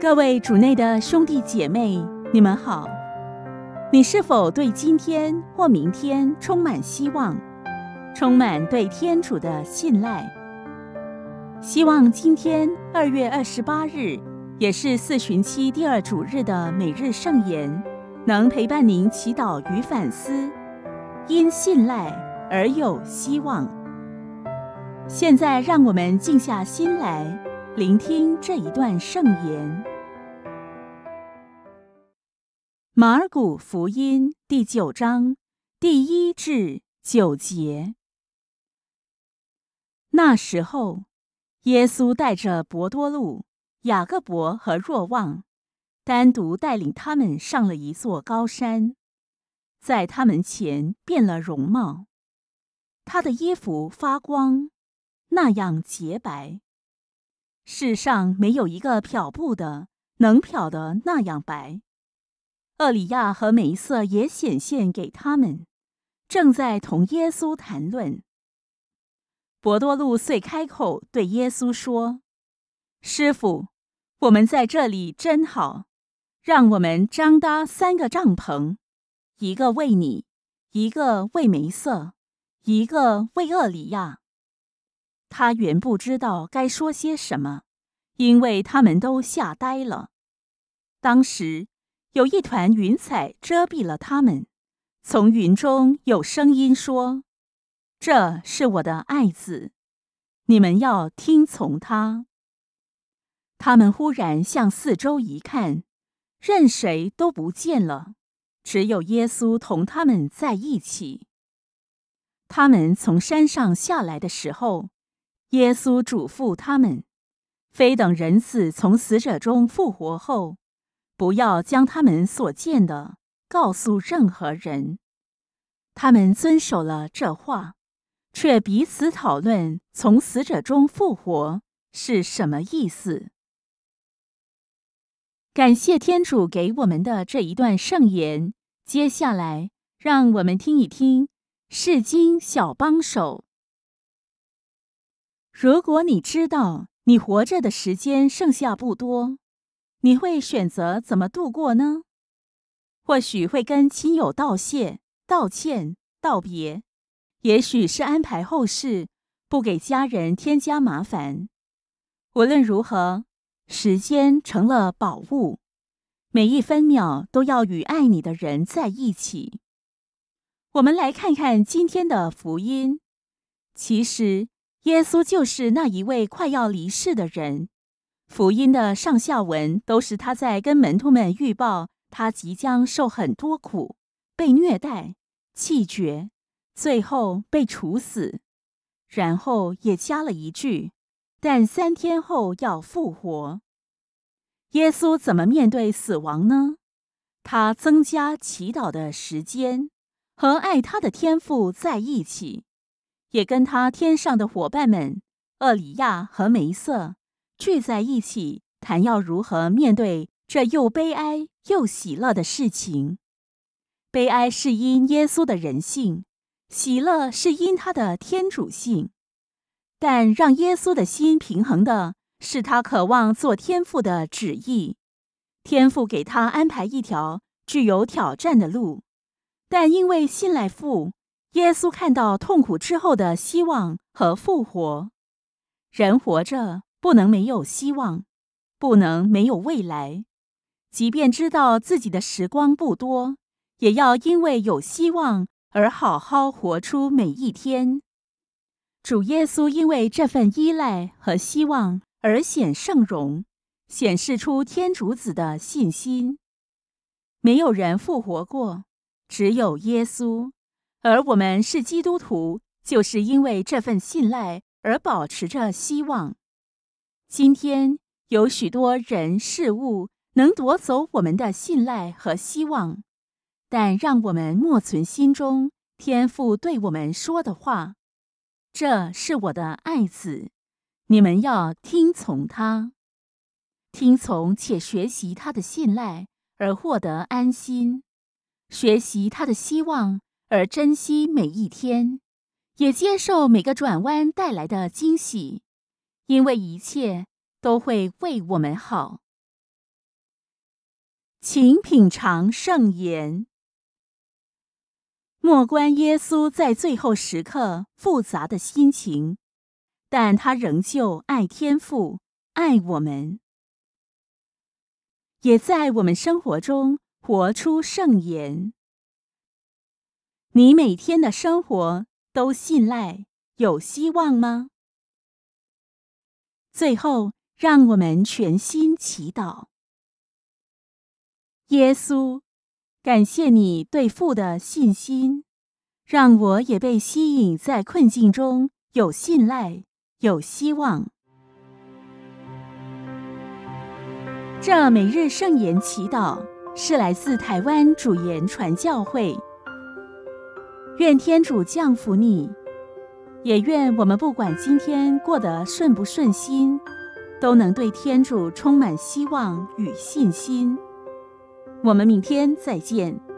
各位主内的兄弟姐妹，你们好。你是否对今天或明天充满希望，充满对天主的信赖？希望今天二月二十八日，也是四旬期第二主日的每日圣言，能陪伴您祈祷与反思。因信赖而有希望。现在，让我们静下心来，聆听这一段圣言。马尔谷福音第九章第一至九节。那时候，耶稣带着伯多禄、雅各伯和若望，单独带领他们上了一座高山，在他们前变了容貌，他的衣服发光，那样洁白，世上没有一个漂布的能漂的那样白。厄里亚和梅瑟也显现给他们，正在同耶稣谈论。博多禄遂开口对耶稣说：“师傅，我们在这里真好，让我们张搭三个帐篷，一个为你，一个为梅瑟，一个为厄里亚。”他原不知道该说些什么，因为他们都吓呆了。当时。有一团云彩遮蔽了他们。从云中有声音说：“这是我的爱子，你们要听从他。”他们忽然向四周一看，任谁都不见了，只有耶稣同他们在一起。他们从山上下来的时候，耶稣嘱咐他们：“非等人死从死者中复活后。”不要将他们所见的告诉任何人。他们遵守了这话，却彼此讨论从死者中复活是什么意思。感谢天主给我们的这一段圣言。接下来，让我们听一听《世经小帮手》。如果你知道你活着的时间剩下不多。你会选择怎么度过呢？或许会跟亲友道谢、道歉、道别；，也许是安排后事，不给家人添加麻烦。无论如何，时间成了宝物，每一分秒都要与爱你的人在一起。我们来看看今天的福音。其实，耶稣就是那一位快要离世的人。福音的上下文都是他在跟门徒们预报他即将受很多苦，被虐待、气绝，最后被处死。然后也加了一句：“但三天后要复活。”耶稣怎么面对死亡呢？他增加祈祷的时间，和爱他的天父在一起，也跟他天上的伙伴们厄里亚和梅瑟。聚在一起谈要如何面对这又悲哀又喜乐的事情。悲哀是因耶稣的人性，喜乐是因他的天主性。但让耶稣的心平衡的是他渴望做天父的旨意。天父给他安排一条具有挑战的路，但因为信赖父，耶稣看到痛苦之后的希望和复活。人活着。不能没有希望，不能没有未来。即便知道自己的时光不多，也要因为有希望而好好活出每一天。主耶稣因为这份依赖和希望而显圣容，显示出天主子的信心。没有人复活过，只有耶稣。而我们是基督徒，就是因为这份信赖而保持着希望。今天有许多人事物能夺走我们的信赖和希望，但让我们莫存心中天父对我们说的话：“这是我的爱子，你们要听从他，听从且学习他的信赖而获得安心，学习他的希望而珍惜每一天，也接受每个转弯带来的惊喜。”因为一切都会为我们好，请品尝圣言。莫观耶稣在最后时刻复杂的心情，但他仍旧爱天父，爱我们，也在我们生活中活出圣言。你每天的生活都信赖有希望吗？最后，让我们全心祈祷。耶稣，感谢你对父的信心，让我也被吸引，在困境中有信赖、有希望。这每日圣言祈祷是来自台湾主言传教会。愿天主降福你。也愿我们不管今天过得顺不顺心，都能对天主充满希望与信心。我们明天再见。